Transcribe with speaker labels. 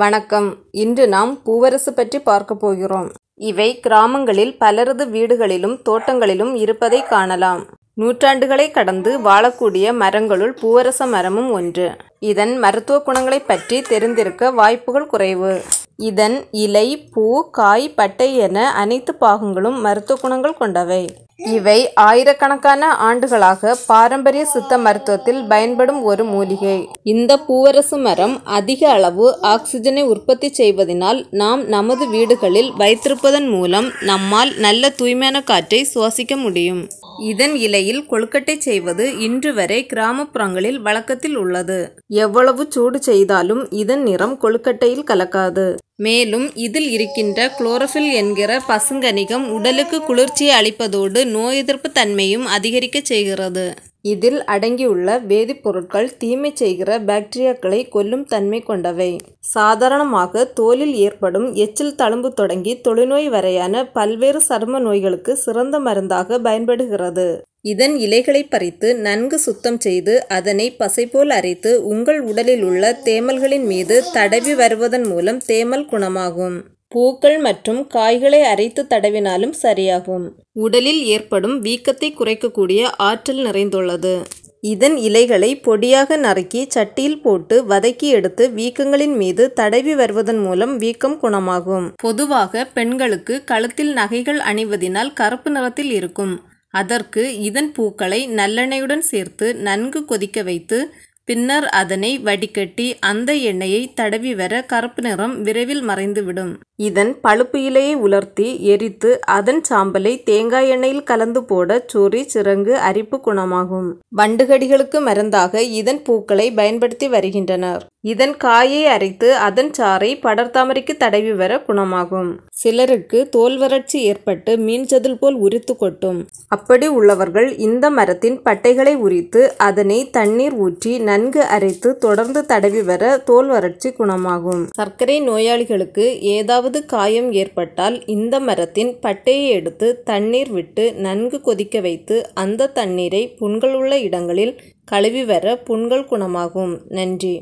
Speaker 1: வணக்கம் இன்று நாம் பூவரசு பற்றி பார்க்க போகிறோம் இவை கிராமங்களில் பலரது வீடுகளிலும் தோட்டங்களிலும் இருப்பதை காணலாம் நூற்றாண்டுகளை கடந்து வாழக்கூடிய மரங்களுள் பூவரச மரமும் ஒன்று இதன் மருத்துவ குணங்களை பற்றி தெரிந்திருக்க வாய்ப்புகள் குறைவு இதன் இலை பூ காய் பட்டை என அனைத்து பாகங்களும் மருத்துவ குணங்கள் கொண்டவை இவை ஆயிரக்கணக்கான ஆண்டுகளாக பாரம்பரிய சித்த மருத்துவத்தில் பயன்படும் ஒரு மூலிகை இந்த பூவரசு மரம் அதிக அளவு ஆக்சிஜனை உற்பத்தி செய்வதனால் நாம் நமது வீடுகளில் வைத்திருப்பதன் மூலம் நம்மால் நல்ல தூய்மையான காற்றை சுவாசிக்க முடியும் இதன் இலையில் கொழுக்கட்டை செய்வது இன்று வரை கிராமப்புறங்களில் வழக்கத்தில் உள்ளது எவ்வளவு சூடு செய்தாலும் இதன் நிறம் கொழுக்கட்டையில் கலக்காது மேலும் இதில் இருக்கின்ற குளோரோஃபில் என்கிற பசுங்கனிகம் உடலுக்கு குளிர்ச்சியை அளிப்பதோடு நோய் எதிர்ப்பு தன்மையும் அதிகரிக்கச் செய்கிறது இதில் அடங்கியுள்ள வேதிப்பொருட்கள் தீமை செய்கிற பாக்டீரியாக்களை கொல்லும் தன்மை கொண்டவை சாதாரணமாக தோலில் ஏற்படும் எச்சில் தழும்பு தொடங்கி தொழுநோய் வரையான பல்வேறு சரும நோய்களுக்கு சிறந்த மருந்தாக பயன்படுகிறது இதன் இலைகளை பறித்து நன்கு சுத்தம் செய்து அதனை பசைபோல் அரைத்து உங்கள் உடலில் உள்ள தேமல்களின் மீது தடவி வருவதன் மூலம் தேமல் குணமாகும் பூக்கள் மற்றும் காய்களை அரைத்து தடவினாலும் சரியாகும் உடலில் ஏற்படும் வீக்கத்தை குறைக்கக்கூடிய ஆற்றல் நிறைந்துள்ளது இதன் இலைகளை பொடியாக நறுக்கி சட்டியில் போட்டு வதக்கி எடுத்து வீக்கங்களின் மீது தடவி வருவதன் மூலம் வீக்கம் குணமாகும் பொதுவாக பெண்களுக்கு கழுத்தில் நகைகள் அணிவதினால் கருப்பு நிறத்தில் இருக்கும் அதற்கு இதன் பூக்களை நல்லெண்ணெயுடன் சேர்த்து நன்கு கொதிக்க வைத்து பின்னர் அதனை வடிகட்டி அந்த எண்ணெயை தடவி வர கருப்பு நிறம் விரைவில் மறைந்துவிடும் இதன் பழுப்பு இலையை உலர்த்தி எரித்து அதன் சாம்பலை தேங்காய் எண்ணெயில் கலந்து போட சொறி சிறங்கு அரிப்பு குணமாகும் வண்டுகடிகளுக்கு மருந்தாக இதன் பூக்களை பயன்படுத்தி வருகின்றனர் இதன் காயை அரைத்து அதன் சாறை படர்தாமரைக்கு தடவி வர குணமாகும் சிலருக்கு தோல் வறட்சி ஏற்பட்டு மீன் போல் உரித்து கொட்டும் அப்படி உள்ளவர்கள் இந்த மரத்தின் பட்டைகளை உரித்து அதனை தண்ணீர் ஊற்றி நன்கு அரைத்து தொடர்ந்து தடவி வர தோல் வறட்சி குணமாகும் சர்க்கரை நோயாளிகளுக்கு ஏதாவது ஏதாவது காயம் ஏற்பட்டால் இந்த மரத்தின் பட்டையை எடுத்து தண்ணீர் விட்டு நன்கு கொதிக்க வைத்து அந்த தண்ணீரை புண்கள் உள்ள இடங்களில் கழுவி வர புண்கள் குணமாகும் நன்றி